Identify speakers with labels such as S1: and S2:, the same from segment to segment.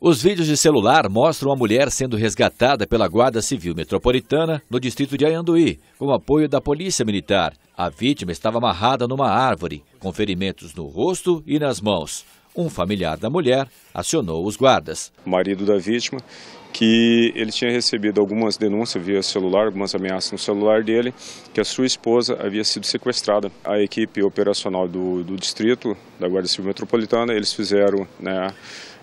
S1: Os vídeos de celular mostram a mulher sendo resgatada pela Guarda Civil Metropolitana no distrito de Ayanduí, com apoio da Polícia Militar. A vítima estava amarrada numa árvore, com ferimentos no rosto e nas mãos um familiar da mulher acionou os guardas. O marido da vítima, que ele tinha recebido algumas denúncias via celular,
S2: algumas ameaças no celular dele, que a sua esposa havia sido sequestrada. A equipe operacional do, do distrito, da Guarda Civil Metropolitana, eles fizeram né,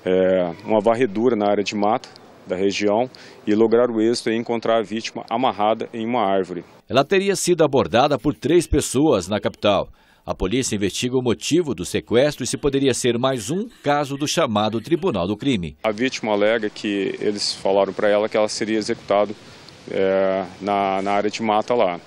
S2: é, uma varredura na área de mata da região e lograr o êxito em encontrar a vítima amarrada
S1: em uma árvore. Ela teria sido abordada por três pessoas na capital. A polícia investiga o motivo do sequestro e se poderia ser mais um caso do chamado Tribunal do Crime. A vítima alega que eles falaram para ela que ela seria executada é,
S2: na, na área de mata lá.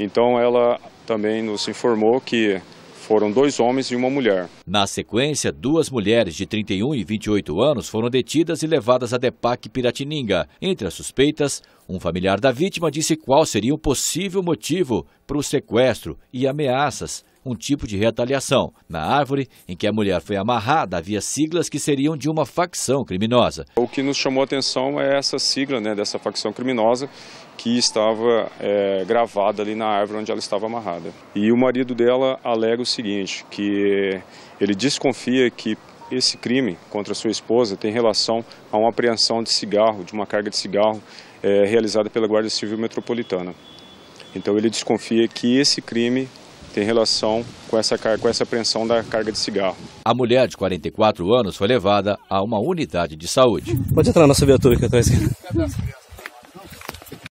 S2: Então ela também nos informou que foram dois homens e uma mulher.
S1: Na sequência, duas mulheres de 31 e 28 anos foram detidas e levadas a DEPAC Piratininga. Entre as suspeitas, um familiar da vítima disse qual seria o possível motivo para o sequestro e ameaças um tipo de retaliação. Na árvore em que a mulher foi amarrada, havia siglas que seriam de uma facção criminosa.
S2: O que nos chamou a atenção é essa sigla né, dessa facção criminosa que estava é, gravada ali na árvore onde ela estava amarrada. E o marido dela alega o seguinte, que ele desconfia que esse crime contra sua esposa tem relação a uma apreensão de cigarro, de uma carga de cigarro é, realizada pela Guarda Civil Metropolitana. Então ele desconfia que esse crime tem relação com essa,
S1: com essa apreensão da carga de cigarro. A mulher de 44 anos foi levada a uma unidade de saúde.
S2: Pode entrar na nossa viatura que eu estou